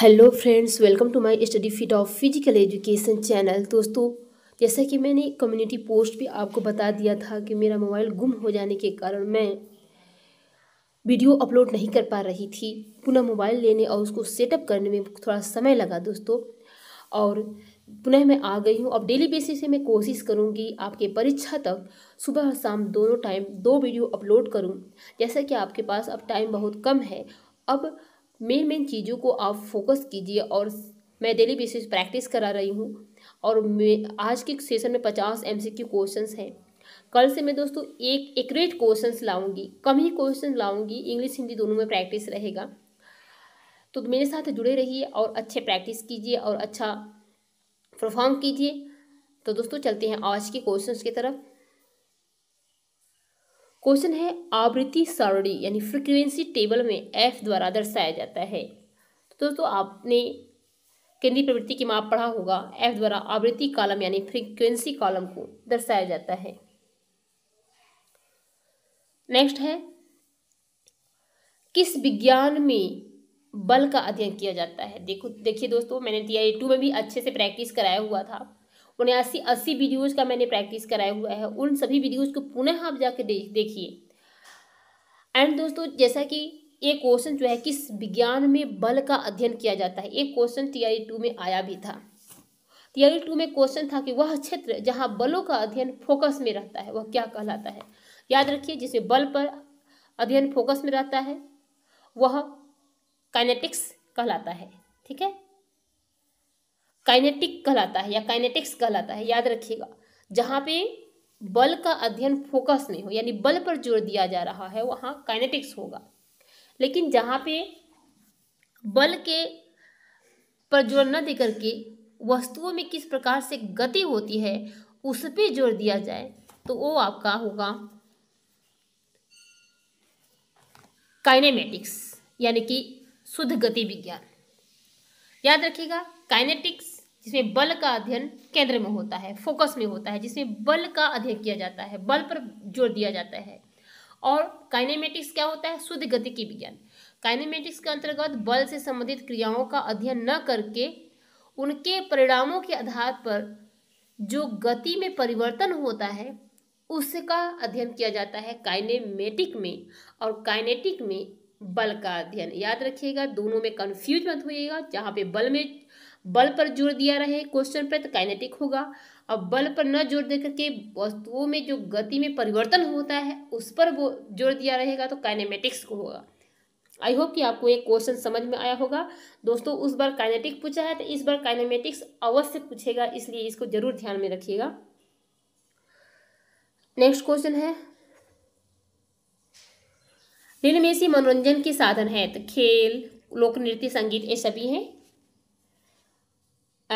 hello friends welcome to my study fit of physical education channel दोस्तों जैसा कि मैंने कम्युनिटी पोस्ट पे आपको बता दिया था कि मेरा मोबाइल गुम हो जाने के कारण मैं वीडियो अपलोड नहीं कर पा रही थी पुनः मोबाइल लेने और उसको सेटअप करने में थोड़ा समय लगा दोस्तों और पुनः मैं आ गई हूँ अब डेली बेसिस से मैं कोशिश करूँगी आपके परीक्षा तक सुबह और शाम दोनों टाइम दो वीडियो अपलोड करूँ जैसा कि आपके पास अब टाइम बहुत कम है अब मेन मेन चीज़ों को आप फोकस कीजिए और मैं डेली बेसिस प्रैक्टिस करा रही हूँ और आज के सेशन में पचास एम सी क्यू क्वेश्चन हैं कल से मैं दोस्तों एक एक्यूरेट क्वेश्चंस लाऊंगी कम ही क्वेश्चन लाऊंगी इंग्लिश हिंदी दोनों में प्रैक्टिस रहेगा तो मेरे साथ जुड़े रहिए और अच्छे प्रैक्टिस कीजिए और अच्छा परफॉर्म कीजिए तो दोस्तों चलते हैं आज के क्वेश्चंस की तरफ क्वेश्चन है आवृत्ति सारणी यानी फ्रिक्वेंसी टेबल में एफ द्वारा दर्शाया जाता है तो दोस्तों आपने केंद्रीय प्रवृत्ति की माप पढ़ा होगा एफ द्वारा आवृत्ति कॉलम यानी फ्रिक्वेंसी कॉलम को दर्शाया जाता है नेक्स्ट है किस विज्ञान में बल का अध्ययन किया जाता है देखो देखिए दोस्तों मैंने टी आई टू में भी अच्छे से प्रैक्टिस कराया हुआ था उन्यासी अस्सी वीडियोज़ का मैंने प्रैक्टिस कराया हुआ है उन सभी वीडियोज़ को पुनः आप जाकर देख देखिए एंड दोस्तों जैसा कि एक क्वेश्चन जो है किस विज्ञान में बल का अध्ययन किया जाता है एक क्वेश्चन आई टू में आया भी था टीआरई टू में क्वेश्चन था कि वह क्षेत्र जहाँ बलों का अध्ययन फोकस में रहता है वह क्या कहलाता है याद रखिए जिसमें बल पर अध्ययन फोकस में रहता है वह काइनेटिक्स कहलाता है ठीक है काइनेटिक कहलाता है या काइनेटिक्स कहलाता है याद रखिएगा जहाँ पे बल का अध्ययन फोकस में हो यानी बल पर जोर दिया जा रहा है वहाँ काइनेटिक्स होगा लेकिन जहाँ पे बल के पर जोर न दे करके वस्तुओं में किस प्रकार से गति होती है उस पर जोर दिया जाए तो वो आपका होगा काइनेमेटिक्स यानी कि शुद्ध गति विज्ञान याद रखिएगा काइनेटिक्स जिसमें बल का अध्ययन केंद्र में होता है फोकस में होता है जिसमें बल का अध्ययन किया जाता है बल पर जोर दिया जाता है और काइनेमेटिक्स क्या होता है शुद्ध गति की विज्ञान काइनेमेटिक्स के अंतर्गत बल से संबंधित क्रियाओं का अध्ययन न करके उनके परिणामों के आधार पर जो गति में परिवर्तन होता है उसका अध्ययन किया जाता है काइनेमेटिक में और काइनेटिक में बल का अध्ययन याद रखिएगा दोनों में कन्फ्यूज मत होइएगा जहाँ पे बल में बल पर जोर दिया रहे क्वेश्चन पर तो काइनेटिक होगा और बल पर न जोर दे करके वस्तुओं में जो गति में परिवर्तन होता है उस पर वो जोर दिया रहेगा तो काइनेमेटिक्स को होगा आई होप कि आपको ये क्वेश्चन समझ में आया होगा दोस्तों उस बार काइनेटिक पूछा है तो इस बार काइनेमेटिक्स अवश्य पूछेगा इसलिए इसको जरूर ध्यान में रखिएगा नेक्स्ट क्वेश्चन है निन्मेसी मनोरंजन के साधन है तो खेल लोक नृत्य संगीत ये सभी हैं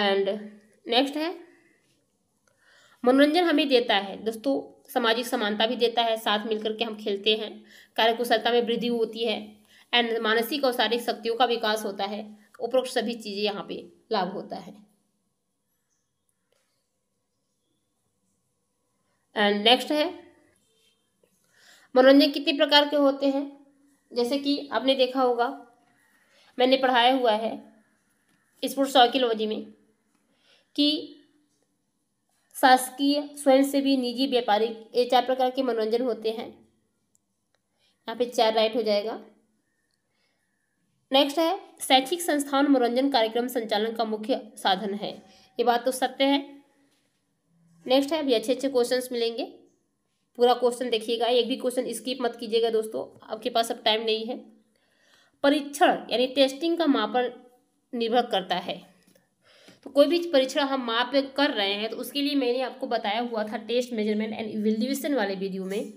एंड नेक्स्ट है मनोरंजन हमें देता है दोस्तों सामाजिक समानता भी देता है साथ मिलकर के हम खेलते हैं कार्यकुशलता में वृद्धि होती है एंड मानसिक और शारीरिक शक्तियों का विकास होता है उपरोक्त सभी चीज़ें यहाँ पे लाभ होता है एंड नेक्स्ट है मनोरंजन कितने प्रकार के होते हैं जैसे कि आपने देखा होगा मैंने पढ़ाया हुआ है स्पोर्ट्स साइकिलोलॉजी में कि शासकीय स्वयंसेवी निजी व्यापारिक ये चार प्रकार के मनोरंजन होते हैं यहाँ पे चार राइट हो जाएगा नेक्स्ट है शैक्षिक संस्थान मनोरंजन कार्यक्रम संचालन का मुख्य साधन है ये बात तो सत्य है नेक्स्ट है अभी अच्छे अच्छे क्वेश्चंस मिलेंगे पूरा क्वेश्चन देखिएगा एक भी क्वेश्चन स्किप मत कीजिएगा दोस्तों आपके पास अब टाइम नहीं है परीक्षण यानी टेस्टिंग का मापन निर्भर करता है तो कोई भी परीक्षण हम माप कर रहे हैं तो उसके लिए मैंने आपको बताया हुआ था टेस्ट मेजरमेंट एंड इवेल्यूशन वाले वीडियो में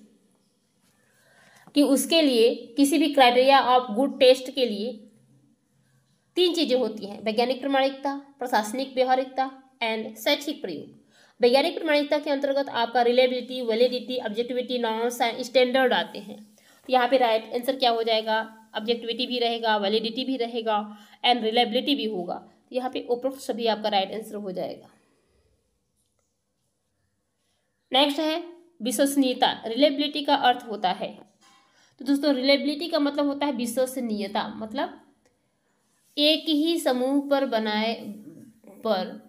कि उसके लिए किसी भी क्राइटेरिया ऑफ गुड टेस्ट के लिए तीन चीज़ें होती हैं वैज्ञानिक प्रमाणिकता प्रशासनिक व्यवहारिकता एंड शैक्षिक प्रयोग वैज्ञानिक प्रमाणिकता के अंतर्गत आपका reliability validity objectivity norms and standard आते हैं तो यहाँ पे राइट आंसर क्या हो जाएगा ऑब्जेक्टिविटी भी रहेगा वैलिडिटी भी रहेगा एंड रिलेबिलिटी भी होगा यहाँ पे उपरोक्त सभी आपका राइट आंसर हो जाएगा नेक्स्ट है विश्वसनीयता रिलेबिलिटी का अर्थ होता है तो दोस्तों रिलेबिलिटी का मतलब होता है विश्वसनीयता मतलब एक ही समूह पर बनाए पर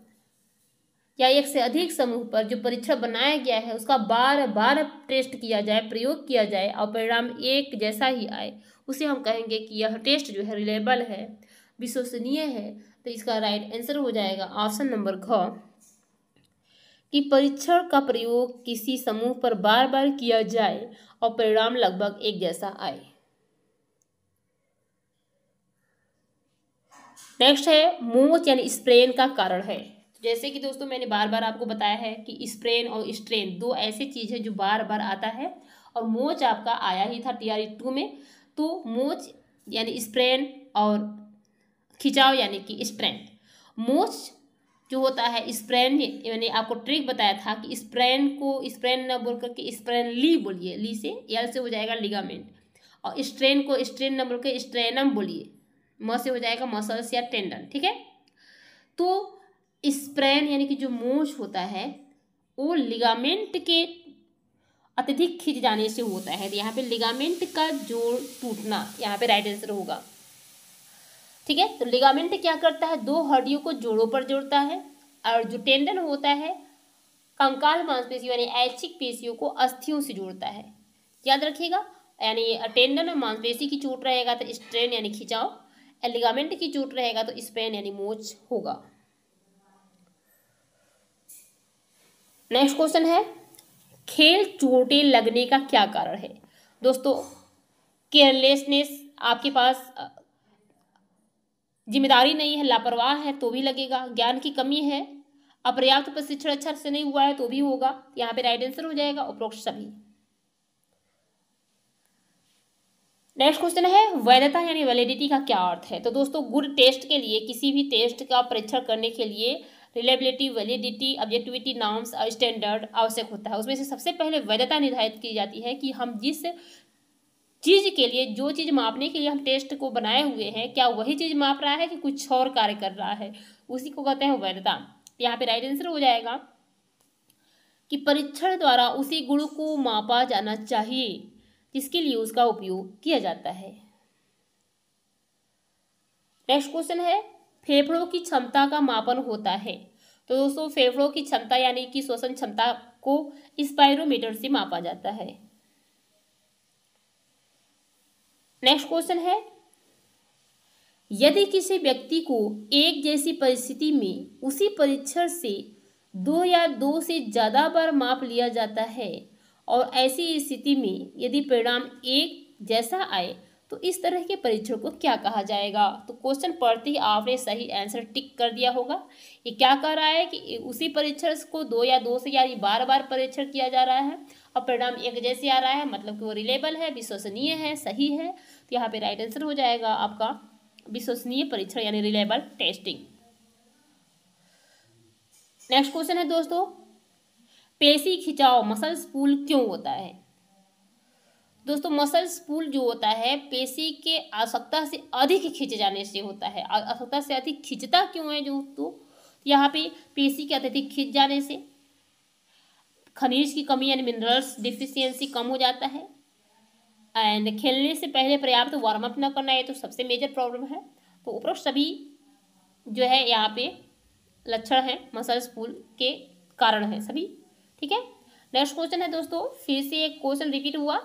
या एक से अधिक समूह पर जो परीक्षा बनाया गया है उसका बार बार टेस्ट किया जाए प्रयोग किया जाए और परिणाम एक जैसा ही आए उसे हम कहेंगे कि यह टेस्ट जो है रिलेबल है विश्वसनीय है तो इसका राइट आंसर हो जाएगा ऑप्शन नंबर घ कि परीक्षण का प्रयोग किसी समूह पर बार बार किया जाए और परिणाम लगभग एक जैसा आए नेक्स्ट है मोच यानी स्प्रेन का कारण है जैसे कि दोस्तों मैंने बार बार आपको बताया है कि स्प्रेन और स्ट्रेन दो ऐसे चीज़ है जो बार बार आता है और मोच आपका आया ही था टी आर टू में तो मोच यानी स्प्रेन और खिंचाव यानी कि स्ट्रेंथ मोच जो होता है स्प्रेन मैंने आपको ट्रिक बताया था कि स्प्रेन को स्प्रेन न बोल करके स्प्रेन ली बोलिए ली से एल से हो जाएगा लिगामेंट और स्ट्रेन को स्ट्रेन न बोल के स्ट्रेनम बोलिए म से हो जाएगा मसल्स या टेंडन ठीक है तो स्प्रेन यानी कि जो मोच होता है वो लिगामेंट के अत्यधिक खिंच जाने से होता है तो यहाँ पे लिगामेंट का जोड़ टूटना यहाँ पे राइट आंसर होगा ठीक है तो लिगामेंट क्या करता है दो हड्डियों को जोड़ों पर जोड़ता है और जो टेंडन होता है कंकाल मांसपेशी यानी ऐच्छिक पेशियों को अस्थियों से जोड़ता है याद रखिएगा यानी टेंडन और मांसपेशी की चोट रहेगा तो स्ट्रेन यानी खिंचाव लिगामेंट की चोट रहेगा तो स्पेन यानी मोच होगा नेक्स्ट क्वेश्चन है खेल चोटें लगने का क्या कारण है दोस्तों केयरलेसनेस आपके पास जिम्मेदारी नहीं है लापरवाह है तो भी लगेगा ज्ञान की कमी है अपर्याप्त प्रशिक्षण अच्छा से नहीं हुआ है तो भी होगा यहाँ पे राइट आंसर हो जाएगा उपरोक्त सभी नेक्स्ट क्वेश्चन है वैधता यानी वैलिडिटी का क्या अर्थ है तो दोस्तों गुड टेस्ट के लिए किसी भी टेस्ट का परीक्षण करने के लिए रिलेबिलिटी वैलिडिटी ऑब्जेक्टिविटी नॉर्म्स और स्टैंडर्ड आवश्यक होता है उसमें से सबसे पहले वैधता निर्धारित की जाती है कि हम जिस चीज़ के लिए जो चीज़ मापने के लिए हम टेस्ट को बनाए हुए हैं क्या वही चीज़ माप रहा है कि कुछ और कार्य कर रहा है उसी को कहते हैं वैधता यहाँ पे राइट आंसर हो जाएगा कि परीक्षण द्वारा उसी गुण को मापा जाना चाहिए जिसके लिए उसका उपयोग किया जाता है नेक्स्ट क्वेश्चन है फेफड़ों की क्षमता का मापन होता है तो दोस्तों फेफड़ों की क्षमता यानी कि श्वसन क्षमता को स्पायरोमीटर से मापा जाता है नेक्स्ट क्वेश्चन है यदि किसी व्यक्ति को एक जैसी परिस्थिति में उसी परीक्षण से दो या दो से ज़्यादा बार माप लिया जाता है और ऐसी स्थिति में यदि परिणाम एक जैसा आए तो इस तरह के परीक्षण को क्या कहा जाएगा तो क्वेश्चन पढ़ते ही आपने सही आंसर टिक कर दिया होगा ये क्या कह रहा है कि उसी परीक्षण को दो या दो से यानी बार बार परीक्षण किया जा रहा है और परिणाम एक जैसे आ रहा है मतलब कि वो रिलेबल है विश्वसनीय है सही है तो यहाँ पे राइट आंसर हो जाएगा आपका विश्वसनीय परीक्षण यानी रिलेबल टेस्टिंग नेक्स्ट क्वेश्चन है दोस्तों पेशी खिंचाव मसल्स पुल क्यों होता है दोस्तों मसल्स पुल जो होता है पेशी के आवश्यकता से अधिक खींचे जाने से होता है आवश्यकता से अधिक खिंचता क्यों है जो तो यहाँ पे पेशी के अत्यधिक खींच जाने से खनिज की कमी यानी मिनरल्स डिफिशियंसी कम हो जाता है एंड खेलने से पहले पर्याप्त तो वार्म अप ना करना ये तो सबसे मेजर प्रॉब्लम है तो उपरोक्त सभी जो है यहाँ पे लक्षण है मसल्स पुल के कारण है सभी ठीक है नेक्स्ट क्वेश्चन है दोस्तों फिर से एक क्वेश्चन रिपीट हुआ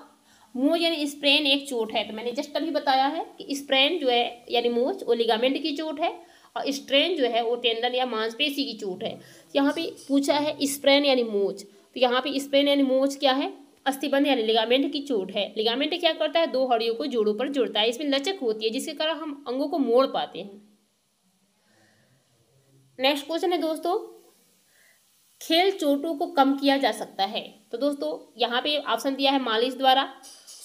मोज यानी स्प्रेन एक चोट है तो मैंने जस्ट अभी बताया है कि स्प्रेन जो है यानी मोज वो लिगामेंट की चोट है और स्ट्रेन जो है वो टेंडन या मांसपेशी की चोट है यहाँ पे पूछा है स्प्रेन यानी मोच तो यहाँ पे स्प्रेन यानी मोच क्या है अस्थिबंद यानी लिगामेंट की चोट है लिगामेंट क्या करता है दो हड्डियों को जोड़ों पर जोड़ता है इसमें लचक होती है जिसके कारण हम अंगों को मोड़ पाते हैं नेक्स्ट क्वेश्चन है दोस्तों खेल चोटों को कम किया जा सकता है तो दोस्तों यहाँ पे ऑप्शन दिया है मालिश द्वारा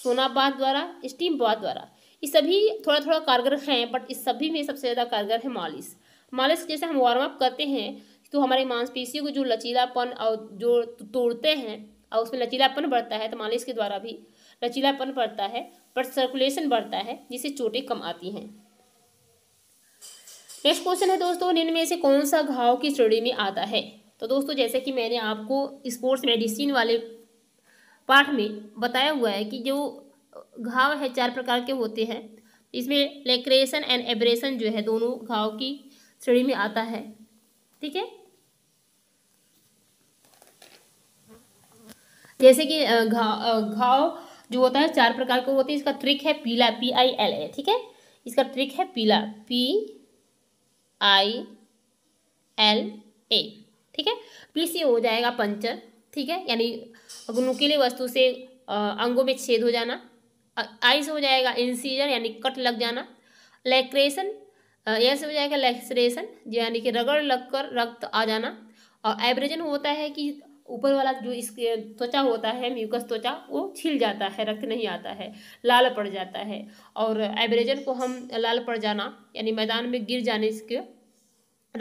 सोना बाद द्वारा स्टीम बाद द्वारा ये सभी थोड़ा थोड़ा कारगर हैं बट इस सभी में सबसे ज़्यादा कारगर है मालिश मालिश जैसे हम वार्म अप करते हैं तो हमारे मांसपेशियों को जो लचीलापन और जो तो तोड़ते हैं और उसमें लचीलापन बढ़ता है तो मालिश के द्वारा भी लचीलापन बढ़ता है पर सर्कुलेशन बढ़ता है जिससे चोटें कम आती हैं नेक्स्ट क्वेश्चन है दोस्तों निम्न में से कौन सा घाव की श्रेणी में आता है तो दोस्तों जैसे कि मैंने आपको स्पोर्ट्स मेडिसिन वाले पाठ में बताया हुआ है कि जो घाव है चार प्रकार के होते हैं इसमें लेक्रेशन एंड एब्रेशन जो है दोनों घाव की श्रेणी में आता है ठीक है जैसे कि घाव घाव जो होता है चार प्रकार के होते हैं इसका ट्रिक है पीला पी आई एल ए ठीक है इसका ट्रिक है पीला पी आई एल ए ठीक है पी से हो जाएगा पंचर ठीक है यानी नुकीली वस्तु से अंगों में छेद हो जाना आई से हो जाएगा इंसीजर यानी कट लग जाना लेक्रेशन यह से हो जाएगा लेक्सरेशन यानी कि रगड़ लगकर रक्त आ जाना और एब्रेजन होता है कि ऊपर वाला जो इसके त्वचा होता है म्यूकस त्वचा वो छिल जाता है रक्त नहीं आता है लाल पड़ जाता है और एब्रेजन को हम लाल पड़ जाना यानी मैदान में गिर जाने इसके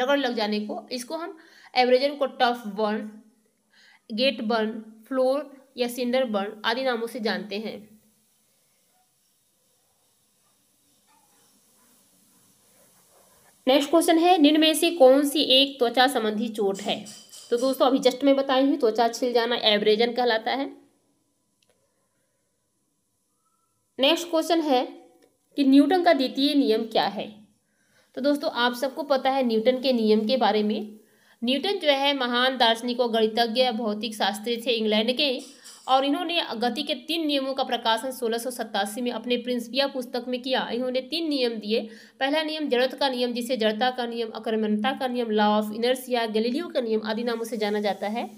रगड़ लग जाने को इसको हम एब्रेजन को turf burn gate burn floor या सिंडर बर्न आदि नामों से जानते हैं नेक्स्ट क्वेश्चन है निम्न में से कौन सी एक त्वचा संबंधी चोट है तो दोस्तों अभी जस्ट मैं बताई हूँ त्वचा छिल जाना एवरेजन कहलाता है नेक्स्ट क्वेश्चन है कि न्यूटन का द्वितीय नियम क्या है तो दोस्तों आप सबको पता है न्यूटन के नियम के बारे में न्यूटन जो है महान दार्शनिक और गणितज्ञ भौतिक शास्त्री थे इंग्लैंड के और इन्होंने गति के तीन नियमों का प्रकाशन सोलह में अपने प्रिंसिपिया पुस्तक में किया इन्होंने तीन नियम दिए पहला नियम जड़त का नियम जिसे जड़ता का नियम अक्रमणता का नियम लॉ ऑफ इनर्सिया गलीलियो का नियम आदि नामों से जाना जाता है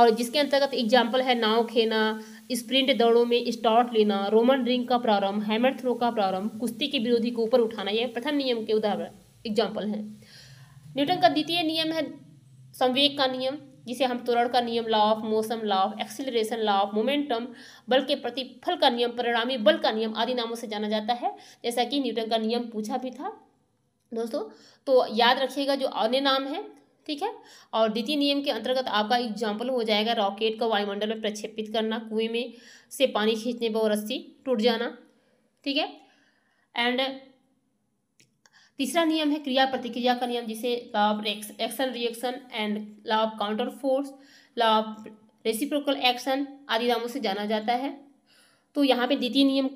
और जिसके अंतर्गत एग्जाम्पल है नाव खेना स्प्रिंट दौड़ों में स्टॉट लेना रोमन रिंग का प्रारंभ हैमर थ्रो का प्रारंभ कुश्ती के विरोधी को ऊपर उठाना यह प्रथम नियम के उदाहरण एग्जाम्पल हैं न्यूटन का द्वितीय नियम है संवेग का नियम जिसे हम त्वरण का नियम लॉ ऑफ मौसम law of acceleration law of momentum बल के प्रतिफल का नियम परिणामी बल का नियम आदि नामों से जाना जाता है जैसा कि न्यूटन का नियम पूछा भी था दोस्तों तो याद रखिएगा जो अन्य नाम है ठीक है और द्वितीय नियम के अंतर्गत आपका एग्जाम्पल हो जाएगा रॉकेट को वायुमंडल में प्रक्षेपित करना कुएं में से पानी खींचने पर रस्सी टूट जाना ठीक है एंड तीसरा नियम है क्रिया प्रतिक्रिया का नियम जिसे law of action reaction and law of counter force law of reciprocal action आदि नामों से जाना जाता है तो यहाँ पे द्वितीय नियम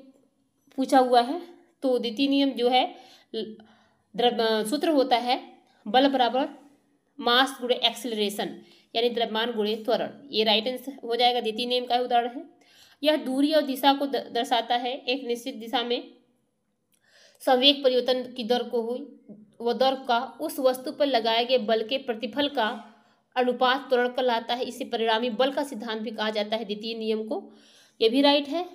पूछा हुआ है तो द्वितीय नियम जो है सूत्र होता है बल बराबर मास गुड़े एक्सिलेशन यानी द्रव्यमान गुड़े त्वरण ये राइट आंसर हो जाएगा द्वितीय नियम का उदाहरण है यह दूरी और दिशा को दर्शाता है एक निश्चित दिशा में संवेग परिवर्तन की दर को हुई वह दर का उस वस्तु पर लगाए गए बल के प्रतिफल का अनुपात त्वरण लाता है इसे परिणामी बल का सिद्धांत भी कहा जाता है द्वितीय नियम को यह भी राइट है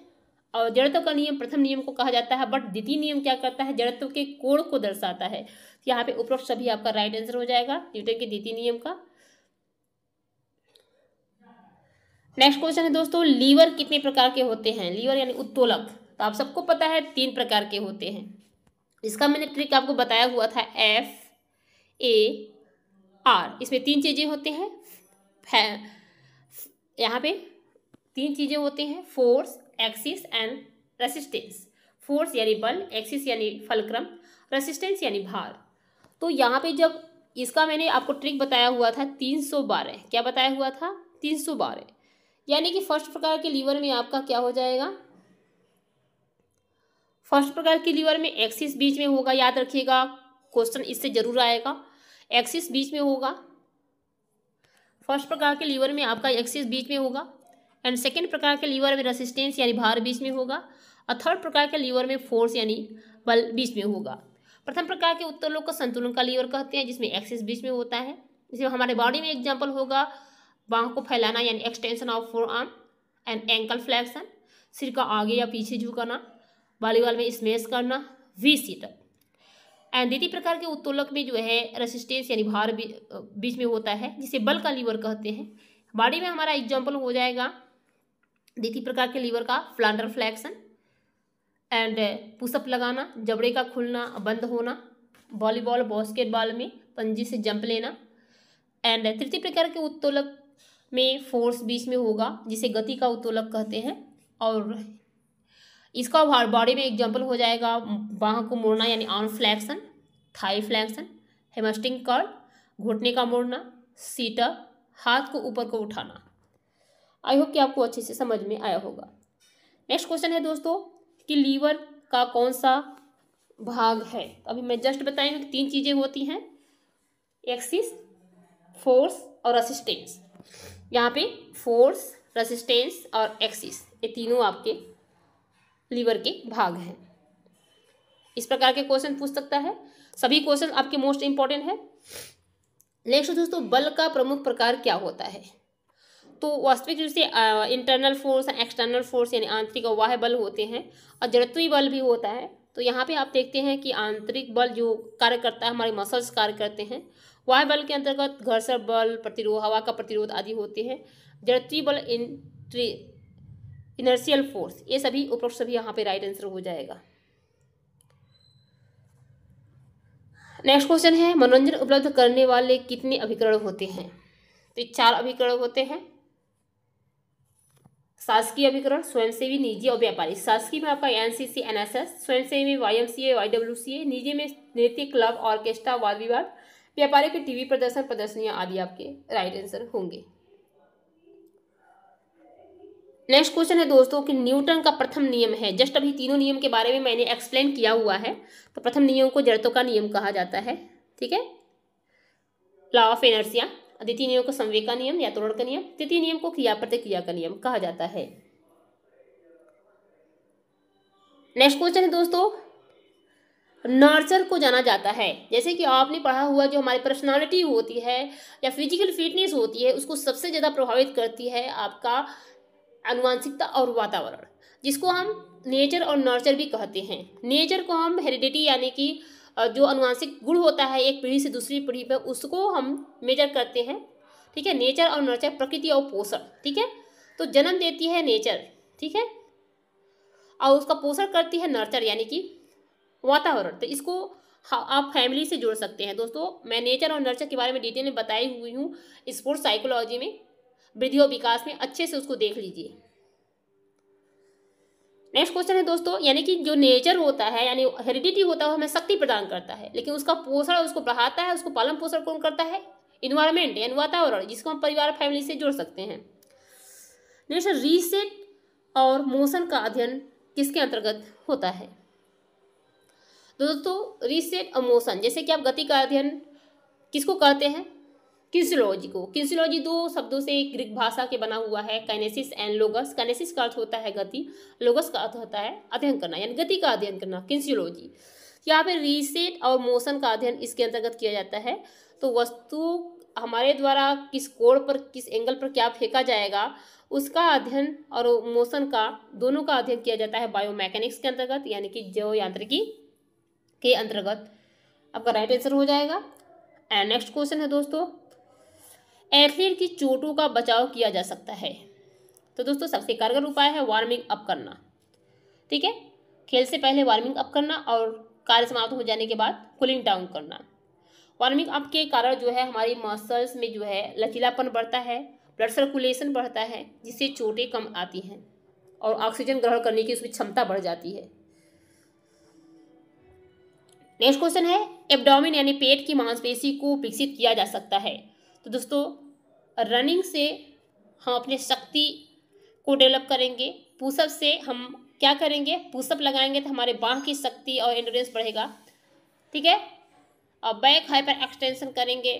और जड़त्व का नियम प्रथम नियम को कहा जाता है बट द्वितीय नियम क्या करता है जड़त्व के कोण को दर्शाता है यहाँ पे उपरोक्त सभी आपका राइट आंसर हो जाएगा न्यूटन के द्वितीय नियम का नेक्स्ट क्वेश्चन है दोस्तों लीवर कितने प्रकार के होते हैं लीवर यानी उत्तोलक तो आप सबको पता है तीन प्रकार के होते हैं इसका मैंने ट्रिक आपको बताया हुआ था एफ ए आर इसमें तीन चीज़ें होते हैं यहाँ पे तीन चीज़ें होती हैं force axis and resistance force यानी बल एक्सिस यानी फलक्रम रेसिस्टेंस यानी भार तो यहाँ पे जब इसका मैंने आपको ट्रिक बताया हुआ था तीन सौ बारह क्या बताया हुआ था तीन सौ बारह यानी कि फर्स्ट प्रकार के लीवर में आपका क्या हो जाएगा फर्स्ट प्रकार के लीवर में एक्सिस बीच में होगा याद रखिएगा क्वेश्चन इससे जरूर आएगा एक्सिस बीच में होगा फर्स्ट प्रकार के लीवर में आपका एक्सिस बीच में होगा एंड सेकेंड प्रकार के लीवर में रेसिस्टेंस यानी भार बीच में होगा और थर्ड प्रकार के लीवर में फोर्स यानी बल बीच में होगा प्रथम प्रकार के उत्तर लोग का संतुलन का लीवर कहते हैं जिसमें एक्सिस बीच में होता है जैसे हमारे बॉडी में एग्जाम्पल होगा बाह को फैलाना यानी extension of forearm and ankle flexion सिर का आगे या पीछे झुकाना वॉलीबॉल में स्मैश करना वी सीटर एंड द्वितीय प्रकार के उत्तोलक में जो है रेसिस्टेंस यानी भार बीच में होता है जिसे बल का लीवर कहते हैं बॉडी में हमारा एग्जाम्पल हो जाएगा द्वितीय प्रकार के लीवर का फ्लांडर फ्लैक्शन एंड पुशअप लगाना जबड़े का खुलना बंद होना वॉलीबॉल बास्केटबॉल में पंजी से जंप लेना एंड तृतीय प्रकार के उत्तोलक में फोर्स बीच में होगा जिसे गति का उत्तोलक कहते हैं और इसका बॉडी में एग्जाम्पल हो जाएगा बाह को मोड़ना यानी arm flexion thigh flexion hamstring curl घुटने का मोड़ना सीटर हाथ को ऊपर को उठाना आई होप कि आपको अच्छे से समझ में आया होगा नेक्स्ट क्वेश्चन है दोस्तों कि लीवर का कौन सा भाग है अभी मैं जस्ट बताई कि तीन चीज़ें होती हैं एक्सिस फोर्स और असिस्टेंस यहाँ पे फोर्स रेसिस्टेंस और एक्सिस ये तीनों आपके लीवर के भाग हैं इस प्रकार के क्वेश्चन पूछ सकता है सभी क्वेश्चन आपके मोस्ट इंपॉर्टेंट है नेक्स्ट दोस्तों बल का प्रमुख प्रकार क्या होता है तो वास्तविक रूप से इंटरनल फोर्स एक्सटर्नल फोर्स यानी आंतरिक और वाह्य बल होते हैं और जड़त्वी बल भी होता है तो यहाँ पे आप देखते हैं कि आंतरिक बल जो कार्य करता है हमारे मसल्स कार्य करते हैं वाह्य बल के अंतर्गत घर्षण बल प्रतिरोध हवा का प्रतिरोध आदि होते हैं जड़त्वी बल इंट्री इनर्शियल फोर्स ये सभी उपरोक्त सभी यहाँ पे राइट आंसर हो जाएगा नेक्स्ट क्वेश्चन है मनोरंजन उपलब्ध करने वाले कितने अभिकरण होते हैं तो चार अभिकरण होते हैं शासकीय अभिकरण स्वयंसेवी निजी और व्यापारी शासकीय में आपका एनसीसी एनएसएस स्वयंसेवी में वाईएमसीए वाईडब्ल्यूसीए निजी में नृत्य क्लब ऑर्केस्ट्रा वाद विवाद व्यापारी के टीवी प्रदर्शन प्रदर्शनियाँ आदि आपके राइट आंसर होंगे नेक्स्ट क्वेश्चन है दोस्तों कि न्यूटन का प्रथम नियम है जस्ट अभी तीनों नियम के बारे में मैंने एक्सप्लेन किया हुआ है तो प्रथम नियम को जड़तों का नियम कहा जाता है ठीक है लॉ ऑफ एनर्सिया द्वितीय नियम को संवे का नियम या तोड़ का नियम तृतीय नियम को क्रिया प्रतिक्रिया का नियम कहा जाता है नेक्स्ट क्वेश्चन है दोस्तों नर्चर को जाना जाता है जैसे कि आपने पढ़ा हुआ जो हमारी पर्सनालिटी होती है या फिजिकल फिटनेस होती है उसको सबसे ज़्यादा प्रभावित करती है आपका अनुवांशिकता और वातावरण जिसको हम नेचर और नर्चर भी कहते हैं नेचर को हम हेरिडिटी यानी कि जो अनुवांशिक गुण होता है एक पीढ़ी से दूसरी पीढ़ी पर उसको हम मेजर करते हैं ठीक है नेचर और नर्चर प्रकृति और पोषण ठीक है तो जन्म देती है नेचर ठीक है और उसका पोषण करती है नर्चर यानी कि वातावरण तो इसको आप फैमिली से जोड़ सकते हैं दोस्तों मैं नेचर और नर्चर के बारे में डिटेल में बताई हुई हूँ स्पोर्ट्स साइकोलॉजी में वृद्धि और विकास में अच्छे से उसको देख लीजिए नेक्स्ट क्वेश्चन है दोस्तों यानी कि जो नेचर होता है यानी हेरिडिटी होता है हमें शक्ति प्रदान करता है लेकिन उसका पोषण उसको बढ़ाता है उसको पालन पोषण कौन करता है इन्वायरमेंट यानी वातावरण जिसको हम परिवार फैमिली से जोड़ सकते हैं नेक्स्ट रीसेट और मोशन का अध्ययन किसके अंतर्गत होता है दोस्तों रीसेट और मोशन जैसे कि आप गति का अध्ययन किसको कहते हैं किसलॉजी को किसलॉजी दो शब्दों से ग्रीक भाषा के बना हुआ है कैनेसिस एंड लोगस कैनेसिस का अर्थ होता है गति लोगस का अर्थ होता है अध्ययन करना यानी गति का अध्ययन करना किन्सोलॉजी यहाँ पे रीसेट और मोशन का अध्ययन इसके अंतर्गत किया जाता है तो वस्तु हमारे द्वारा किस कोण पर किस एंगल पर क्या फेंका जाएगा उसका अध्ययन और मोशन का दोनों का अध्ययन किया जाता है बायोमैकेनिक्स के अंतर्गत यानी कि जो यांत्रिकी के अंतर्गत आपका राइट आंसर हो जाएगा एंड नेक्स्ट क्वेश्चन है दोस्तों एथलीट की चोटों का बचाव किया जा सकता है तो दोस्तों सबसे कारगर उपाय है वार्मिंग अप करना ठीक है खेल से पहले वार्मिंग अप करना और कार्य समाप्त हो जाने के बाद कूलिंग डाउन करना वार्मिंग अप के कारण जो है हमारी मसल्स में जो है लचीलापन बढ़ता है ब्लड सर्कुलेशन बढ़ता है जिससे चोटें कम आती हैं और ऑक्सीजन ग्रहण करने की उसकी क्षमता बढ़ जाती है नेक्स्ट क्वेश्चन है एब्डोमिन यानी पेट की मांसपेशी को विकसित किया जा सकता है तो दोस्तों रनिंग से हम अपने शक्ति को डेवलप करेंगे पुशअप से हम क्या करेंगे पुशअप लगाएंगे तो हमारे बाह की शक्ति और एंडोरेंस बढ़ेगा ठीक है और बैक हाइपर एक्सटेंशन करेंगे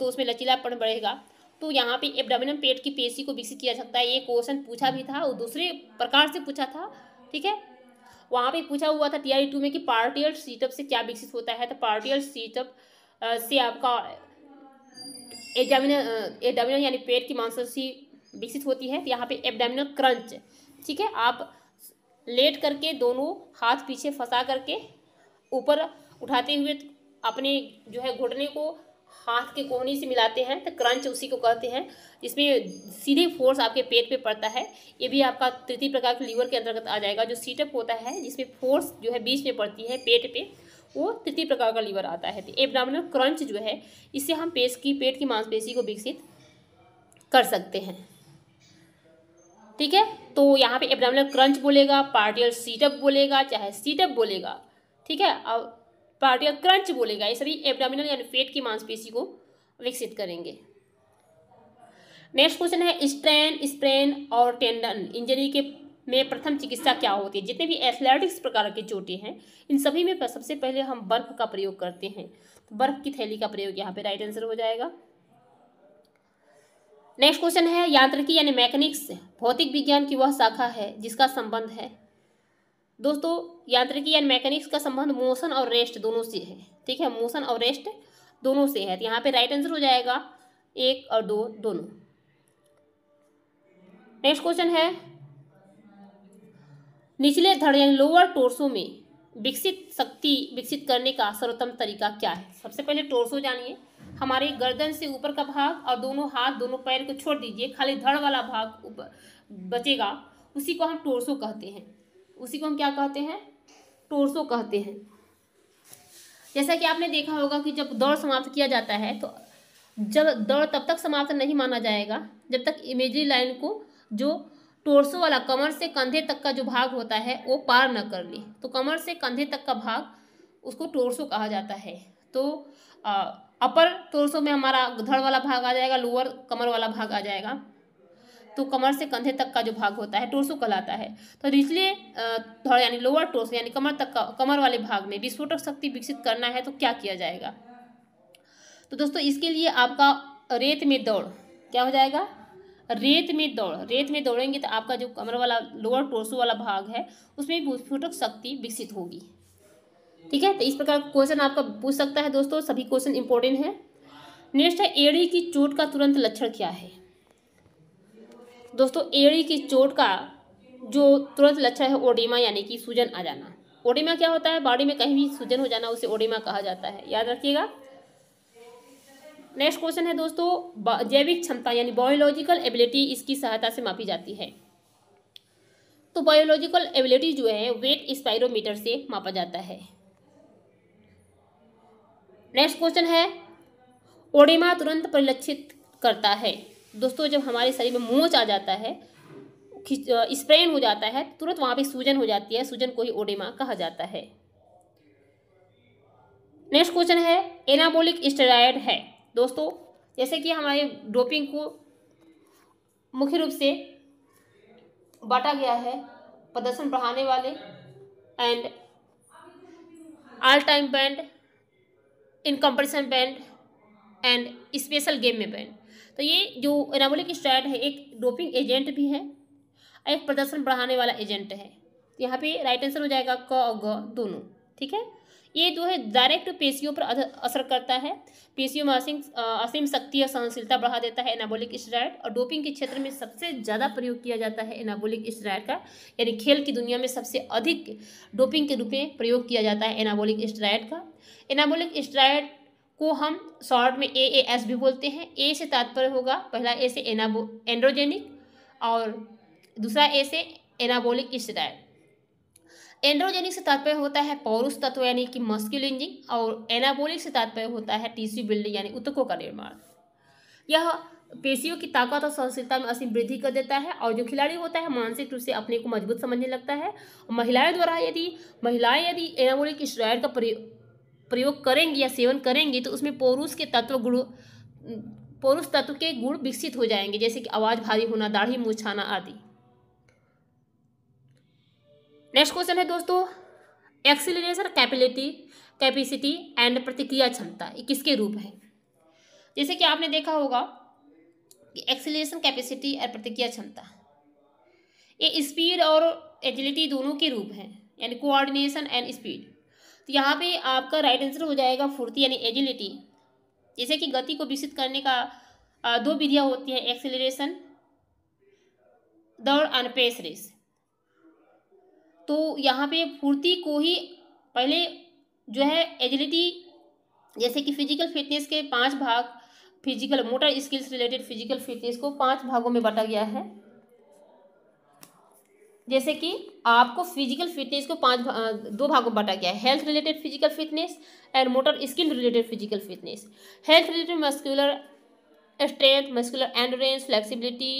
तो उसमें लचीलापन बढ़ेगा तो यहाँ पे एब्डोमिनल पेट की पेशी को विकसित किया जाता सकता है ये क्वेश्चन पूछा भी था और दूसरे प्रकार से पूछा था ठीक है वहाँ पे पूछा हुआ था टी में कि पार्टियल सीटअप से क्या विकसित होता है तो पार्टियल सीटअप से आपका एडामिनल एडामिनल uh, यानी पेट की मांसपेशी विकसित होती है तो यहाँ पे एबडामिनल क्रंच ठीक है आप लेट करके दोनों हाथ पीछे फंसा करके ऊपर उठाते हुए अपने जो है घुटने को हाथ के कोहनी से मिलाते हैं तो क्रंच उसी को कहते हैं इसमें सीधे फोर्स आपके पेट पे पड़ता है ये भी आपका तृतीय प्रकार के लीवर के अंतर्गत आ जाएगा जो सीटअप होता है जिसमें फोर्स जो है बीच में पड़ती है पेट पे वो तृतीय प्रकार का लीवर आता है एबडामिनल क्रंच जो है इससे हम पेट की पेट की मांसपेशी को विकसित कर सकते हैं ठीक है तो यहाँ पे एबडामिनल क्रंच बोलेगा पार्टियल सीटअप बोलेगा चाहे सीटअप बोलेगा ठीक है और पार्टियल क्रंच बोलेगा ये सभी एबडामिनल यानी पेट की मांसपेशी को विकसित करेंगे नेक्स्ट क्वेश्चन है स्ट्रेन स्प्रेन और टेंडन इंजरी के में प्रथम चिकित्सा क्या होती है जितने भी एथलेटिक्स प्रकार के चोटें हैं इन सभी में सबसे पहले हम बर्फ का प्रयोग करते हैं तो बर्फ की थैली का प्रयोग यहाँ पे राइट आंसर हो जाएगा नेक्स्ट क्वेश्चन है यांत्रिकी यानी मैकेनिक्स भौतिक विज्ञान की वह शाखा है जिसका संबंध है दोस्तों यांत्रिकी यानी मैकेनिक्स का संबंध मोशन और रेस्ट दोनों से है ठीक है मोशन और रेस्ट दोनों से है तो यहाँ पे राइट आंसर हो जाएगा एक और दो दोनों नेक्स्ट क्वेश्चन है निचले धड़ यानी लोअर टोर्सो में विकसित शक्ति विकसित करने का सर्वोत्तम तरीका क्या है सबसे पहले टोर्सो जानिए हमारे गर्दन से ऊपर का भाग और दोनों हाथ दोनों पैर को छोड़ दीजिए खाली धड़ वाला भाग ऊपर बचेगा उसी को हम टोर्सो कहते हैं उसी को हम क्या कहते हैं टोर्सो कहते हैं जैसा कि आपने देखा होगा कि जब दौड़ समाप्त किया जाता है तो जब दौड़ तब तक समाप्त नहीं माना जाएगा जब तक इमेजरी लाइन को जो टोरसो वाला कमर से कंधे तक का जो भाग होता है वो पार न कर ले तो कमर से कंधे तक का भाग उसको टोरसो कहा जाता है तो आ, अपर टोरसो में हमारा धड़ वाला भाग आ जाएगा लोअर कमर वाला भाग आ जाएगा तो कमर से कंधे तक का जो भाग होता है टोरसो कहलाता है तो निचले धड़ यानी लोअर टोरसो यानी कमर तक का कमर वाले भाग में विस्फोटक शक्ति विकसित करना है तो क्या किया जाएगा तो दोस्तों इसके लिए आपका रेत में दौड़ क्या हो जाएगा रेत में दौड़ रेत में दौड़ेंगे तो आपका जो कमर वाला लोअर टोर्सो वाला भाग है उसमें विस्फोटक शक्ति विकसित होगी ठीक है तो इस प्रकार क्वेश्चन आपका पूछ सकता है दोस्तों सभी क्वेश्चन इंपॉर्टेंट है नेक्स्ट है एड़ी की चोट का तुरंत लक्षण क्या है दोस्तों एड़ी की चोट का जो तुरंत लक्षण है ओडिमा यानी कि सूजन आ जाना ओडिमा क्या होता है बॉडी में कहीं भी सूजन हो जाना उसे ओडिमा कहा जाता है याद रखिएगा नेक्स्ट क्वेश्चन है दोस्तों जैविक क्षमता यानी बायोलॉजिकल एबिलिटी इसकी सहायता से मापी जाती है तो बायोलॉजिकल एबिलिटी जो है वेट स्पायरोमीटर से मापा जाता है नेक्स्ट क्वेश्चन है ओडेमा तुरंत परिलक्षित करता है दोस्तों जब हमारे शरीर में मोच आ जाता है स्प्रेन हो जाता है तुरंत वहां पे सूजन हो जाती है सूजन को ही ओडिमा कहा जाता है नेक्स्ट क्वेश्चन है एनाबोलिक स्टेराइड है दोस्तों जैसे कि हमारे डोपिंग को मुख्य रूप से बांटा गया है प्रदर्शन बढ़ाने वाले and all time banned in competition banned and special game में बैंड तो ये जो एनाबोलिक स्टैंड है एक डोपिंग एजेंट भी है एक प्रदर्शन बढ़ाने वाला एजेंट है यहाँ पे राइट आंसर हो जाएगा क और ग दोनों ठीक है ये जो है डायरेक्ट पेशियों पर असर करता है पेशियों में असीम असीम शक्ति और सहनशीलता बढ़ा देता है एनाबोलिक स्टेराइड और डोपिंग के क्षेत्र में सबसे ज़्यादा प्रयोग किया जाता है एनाबोलिक स्टेरॉयड का यानी खेल की दुनिया में सबसे अधिक डोपिंग के रूप में प्रयोग किया जाता है एनाबोलिक स्टेराइड का एनाबोलिक स्टेरॉयड को हम शॉर्ट में ए एस भी बोलते हैं ए से तात्पर्य होगा पहला ए से एनाबो एंड्रोजेनिक और दूसरा ए से एनाबोलिक स्टेरॉयड एंड्रोजेनिक से तात्पर्य होता है पौरुष तत्व यानी कि मस्क्यूलिंजिंग और एनाबोलिक से तात्पर्य होता है टीसी बिल्डिंग यानी उतकों का निर्माण यह पेशियों की ताकत और सहनशीलता में असीम वृद्धि कर देता है और जो खिलाड़ी होता है मानसिक रूप से अपने को मजबूत समझने लगता है महिलाएं द्वारा यदि महिलाएं यदि एनाबोलिक स्ट्रॉयड का प्रयोग करेंगी या सेवन करेंगी तो उसमें पौरुष के तत्व गुण पौरुष तत्व के गुण विकसित हो जाएंगे जैसे कि आवाज़ भारी होना दाढ़ी मुछाना आदि नेक्स्ट क्वेश्चन है दोस्तों एक्सीलरेशन कैपिलिटी कैपेसिटी एंड प्रतिक्रिया क्षमता ये किसके रूप है जैसे कि आपने देखा होगा कि एक्सीलरेशन कैपेसिटी और प्रतिक्रिया क्षमता ये स्पीड और एजिलिटी दोनों के रूप हैं यानी कोऑर्डिनेशन एंड स्पीड तो यहाँ पे आपका राइट आंसर हो जाएगा फुर्ती यानी एजिलिटी जैसे कि गति को विकसित करने का दो विधियाँ होती हैं एक्सीलरेशन दौड़ अनपेस रेस तो यहाँ पे फुर्ती को ही पहले जो है एजिलिटी जैसे कि फिजिकल फिटनेस के पांच भाग physical motor skills related physical fitness को पांच भागों में बांटा गया है जैसे कि आपको फिजिकल फिटनेस को पांच भा, दो भागों में बांटा गया है health related physical fitness and motor skill related physical fitness health related muscular strength muscular endurance flexibility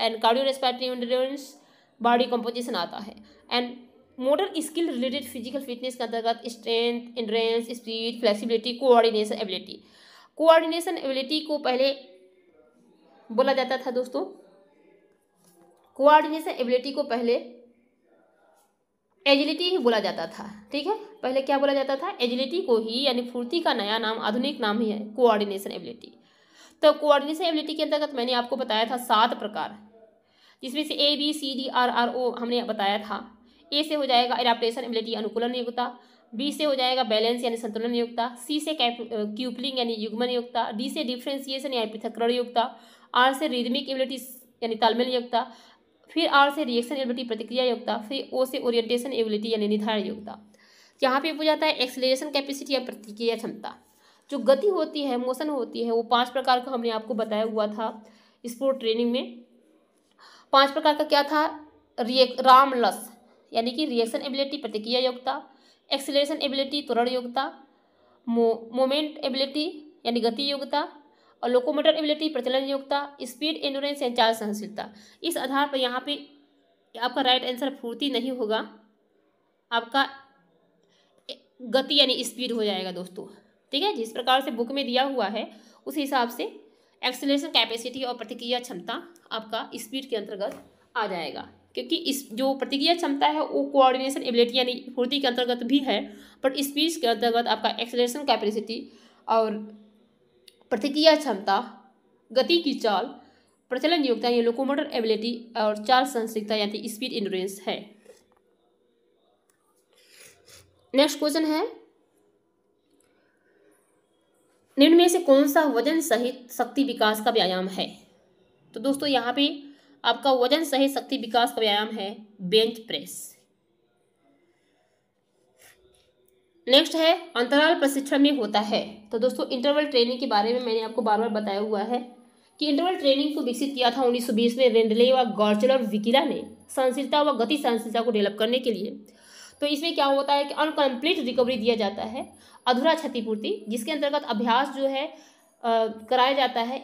and cardio respiratory endurance body composition आता है and motor skill related physical fitness के अंतर्गत strength endurance speed flexibility coordination ability coordination ability को पहले बोला जाता था दोस्तों कोऑर्डिनेशन एबिलिटी को पहले एजिलिटी ही बोला जाता था ठीक है पहले क्या बोला जाता था एजिलिटी को ही यानी फुर्ती का नया नाम आधुनिक नाम ही है कोऑर्डिनेशन एबिलिटी तो कोऑर्डिनेशन एबिलिटी के अंतर्गत मैंने आपको बताया था सात प्रकार जिसमें से A B C D R R O हमने बताया था ए से हो जाएगा एडाप्टेशन एबिलिटी अनुकूलन योग्यता बी से हो जाएगा बैलेंस यानी संतुलन योग्यता सी से क्यूपलिंग यानी युग्मन योग्यता डी से डिफ्रेंसिएशन यानी पृथकरण योग्यता आर से रिदमिक एबिलिटी यानी तालमेल नियुक्ता फिर आर से रिएक्शन एबिलिटी प्रतिक्रिया योग्यता फिर ओ से ओरिएंटेशन एबिलिटी यानी निर्धारण योग्यता यहाँ पे पूछा जाता है एक्सलेशन कैपेसिटी या प्रतिक्रिया क्षमता जो गति होती है मोशन होती है वो पांच प्रकार का हमने आपको बताया हुआ था स्पोर्ट ट्रेनिंग में पांच प्रकार का क्या था रिए रामलस यानी कि रिएक्शन एबिलिटी प्रतिक्रिया योग्यता एक्सिलेशन एबिलिटी त्वरण योग्यता मोमेंट एबिलिटी यानी गति योग्यता और लोकोमोटर एबिलिटी प्रचलन योग्यता स्पीड एंडोरेंस संचार सहनशीलता इस आधार पर यहाँ पे आपका राइट आंसर फूर्ति नहीं होगा आपका गति यानी स्पीड हो जाएगा दोस्तों ठीक है जिस प्रकार से बुक में दिया हुआ है उस हिसाब से एक्सिलेशन कैपेसिटी और प्रतिक्रिया क्षमता आपका स्पीड के अंतर्गत आ जाएगा क्योंकि इस जो प्रतिक्रिया क्षमता है वो कोऑर्डिनेशन एबिलिटी यानी फूर्ति के अंतर्गत भी है पर स्पीच के अंतर्गत आपका एक्सलेशन कैपेसिटी और प्रतिक्रिया क्षमता गति की चाल प्रचलन योग्यता यानी लोकोमोटर एबिलिटी और चाल संसिकता यानी स्पीड इंडोरेंस है नेक्स्ट क्वेश्चन है निम्न में से कौन सा वजन सहित शक्ति विकास का व्यायाम है तो दोस्तों यहाँ पे आपका वजन सहित शक्ति विकास का व्यायाम है बेंच प्रेस नेक्स्ट है अंतराल प्रशिक्षण में होता है तो दोस्तों इंटरवल ट्रेनिंग के बारे में मैंने आपको बार बार बताया हुआ है कि इंटरवल ट्रेनिंग को विकसित किया था 1920 में रेंडले व गॉर्चल और विकिला ने सहनशीलता व गति सहनशीलता को डेवलप करने के लिए तो इसमें क्या होता है कि अनकम्प्लीट रिकवरी दिया जाता है अधूरा क्षतिपूर्ति जिसके अंतर्गत अभ्यास जो है कराया जाता है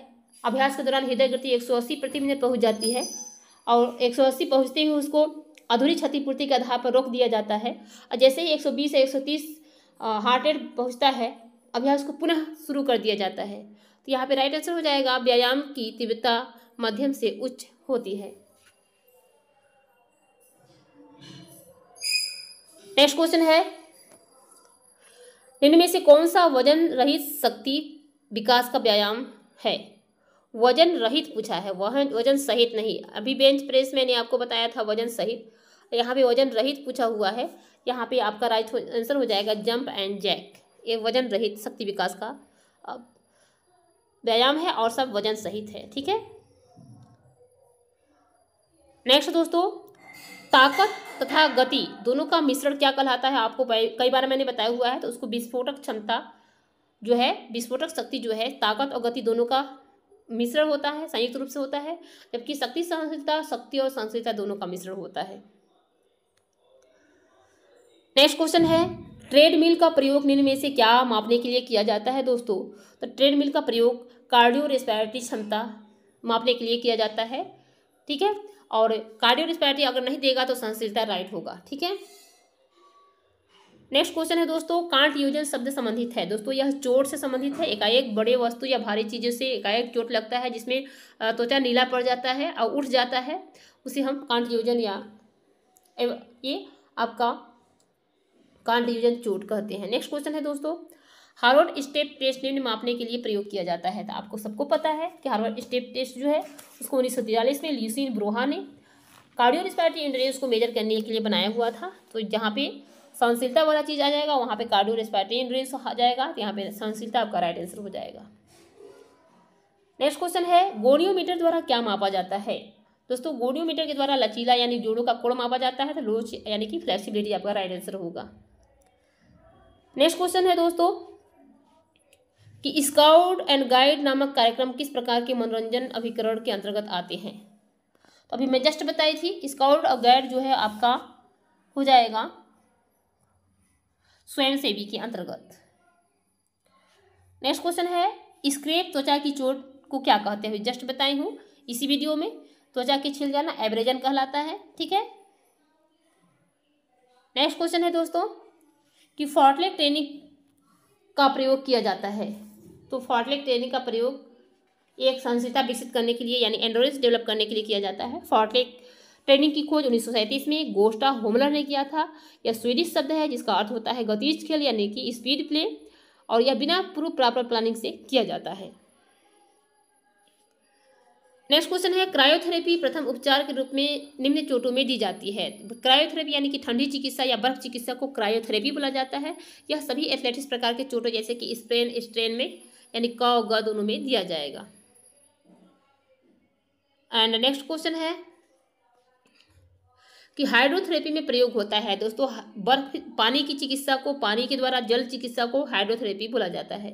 अभ्यास के दौरान हृदय गति 180 प्रति मिनट पहुंच जाती है और 180 पहुंचते ही उसको अधूरी क्षतिपूर्ति के आधार पर रोक दिया जाता है और जैसे ही 120 या 130 हार्ट रेट पहुँचता है अभ्यास को पुनः शुरू कर दिया जाता है तो यहाँ पे राइट आंसर हो जाएगा व्यायाम की तीव्रता मध्यम से उच्च होती है नेक्स्ट क्वेश्चन है निम्न में से कौन सा वजन रहित शक्ति विकास का व्यायाम है वजन रहित पूछा है वह वजन सहित नहीं अभी बेंच प्रेस मैंने आपको बताया था वजन सहित यहाँ पे वजन रहित पूछा हुआ है यहाँ पे आपका राइट आंसर हो जाएगा जंप एंड जैक ये वजन रहित शक्ति विकास का व्यायाम है और सब वजन सहित है ठीक है नेक्स्ट दोस्तों ताकत तथा गति दोनों का मिश्रण क्या कहलाता है आपको कई बार मैंने बताया हुआ है तो उसको विस्फोटक क्षमता जो है विस्फोटक शक्ति जो है ताकत और गति दोनों का मिश्रण होता है संयुक्त रूप से होता है जबकि शक्ति सहनशीलता शक्ति और सहनशीलता दोनों का मिश्रण होता है नेक्स्ट क्वेश्चन है ट्रेडमिल का प्रयोग निम्न में से क्या मापने के लिए किया जाता है दोस्तों तो ट्रेडमिल का प्रयोग कार्डियो रेस्पायरेटरी क्षमता मापने के लिए किया जाता है ठीक है और कार्डियो रेस्पायरेटरी अगर नहीं देगा तो सहनशीलता राइट होगा ठीक है नेक्स्ट क्वेश्चन है दोस्तों कांट यूजन शब्द संबंधित है दोस्तों यह चोट से संबंधित है एकाएक बड़े वस्तु या भारी चीजों से एकाएक चोट लगता है जिसमें त्वचा नीला पड़ जाता है और उठ जाता है उसे हम कांट यूजन या ये आपका कांट यूजन चोट कहते हैं नेक्स्ट क्वेश्चन है दोस्तों हार्वर्ड स्टेप टेस्ट निम्न मापने के लिए प्रयोग किया जाता है तो आपको सबको पता है कि हार्वर्ड स्टेप टेस्ट जो है उसको उन्नीस में ल्यूसिन ब्रोहा ने कार्डियो रिस्पायरेटरी को मेजर करने के लिए बनाया हुआ था तो जहाँ पे सहनशीलता वाला चीज़ आ जाएगा वहाँ पे कार्डो रेस्पाटीन रिंस आ जाएगा तो यहाँ पे सहनशीलता आपका राइट आंसर हो जाएगा नेक्स्ट क्वेश्चन है गोनियोमीटर द्वारा क्या मापा जाता है दोस्तों गोनियोमीटर के द्वारा लचीला यानी जोड़ों का कोड़ मापा जाता है तो लोच यानी कि फ्लेक्सीबिलिटी आपका राइट आंसर होगा नेक्स्ट क्वेश्चन है दोस्तों कि स्काउट एंड गाइड नामक कार्यक्रम किस प्रकार के मनोरंजन अभिकरण के अंतर्गत आते हैं तो अभी मैं जस्ट बताई थी स्काउट और गाइड जो है आपका हो जाएगा स्वयंसेवी के अंतर्गत नेक्स्ट क्वेश्चन है स्क्रेप त्वचा की चोट को क्या कहते हैं जस्ट बताई हूँ इसी वीडियो में त्वचा के छिल जाना एवरेजन कहलाता है ठीक है नेक्स्ट क्वेश्चन है दोस्तों कि फॉर्टलेक ट्रेनिंग का प्रयोग किया जाता है तो फॉर्टलेक ट्रेनिंग का प्रयोग एक संस्था विकसित करने के लिए यानी एंड्रोइ डेवलप करने के लिए किया जाता है फॉर्टलेक ट्रेनिंग की खोज उन्नीस में गोस्टा होमलर ने किया था यह स्वीडिश शब्द है जिसका अर्थ होता है गतिज खेल यानी कि स्पीड प्ले और यह बिना पूर्व प्रॉपर प्लानिंग से किया जाता है नेक्स्ट क्वेश्चन है क्रायोथेरेपी प्रथम उपचार के रूप में निम्न चोटों में दी जाती है क्रायोथेरेपी यानी कि ठंडी चिकित्सा या बर्फ चिकित्सा को क्रायोथेरेपी बोला जाता है यह सभी एथलेटिक्स प्रकार के चोटों जैसे कि स्प्रेन स्ट्रेन में यानी क ग दोनों में दिया जाएगा एंड नेक्स्ट क्वेश्चन है कि हाइड्रोथेरेपी में प्रयोग होता है दोस्तों बर्फ पानी की चिकित्सा को पानी के द्वारा जल चिकित्सा को हाइड्रोथेरेपी बोला जाता है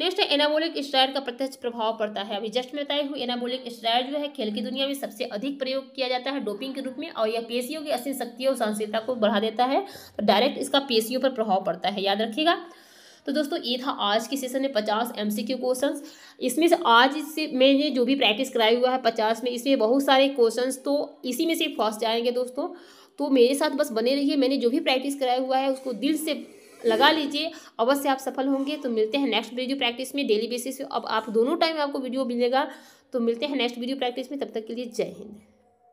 नेक्स्ट है एनाबोलिक स्टेरॉयड का प्रत्यक्ष प्रभाव पड़ता है अभी जस्ट में बताई हुई एनाबोलिक स्टेरॉयड जो है खेल की दुनिया में सबसे अधिक प्रयोग किया जाता है डोपिंग के रूप में और यह पेशियों की असीम शक्तियों और सहनशीलता को बढ़ा देता है तो डायरेक्ट इसका पेशियों पर प्रभाव पड़ता है याद रखिएगा तो दोस्तों ये था आज के सेशन में पचास एम सी क्यू क्वेश्चन इसमें से आज इससे मैंने जो भी प्रैक्टिस कराई हुआ है पचास में इसमें बहुत सारे क्वेश्चन तो इसी में से फर्स्ट जाएंगे दोस्तों तो मेरे साथ बस बने रहिए मैंने जो भी प्रैक्टिस कराया हुआ है उसको दिल से लगा लीजिए अवश्य आप सफल होंगे तो मिलते हैं नेक्स्ट वीडियो प्रैक्टिस में डेली बेसिस पे अब आप दोनों टाइम आपको वीडियो मिलेगा तो मिलते हैं नेक्स्ट वीडियो प्रैक्टिस में तब तक के लिए जय हिंद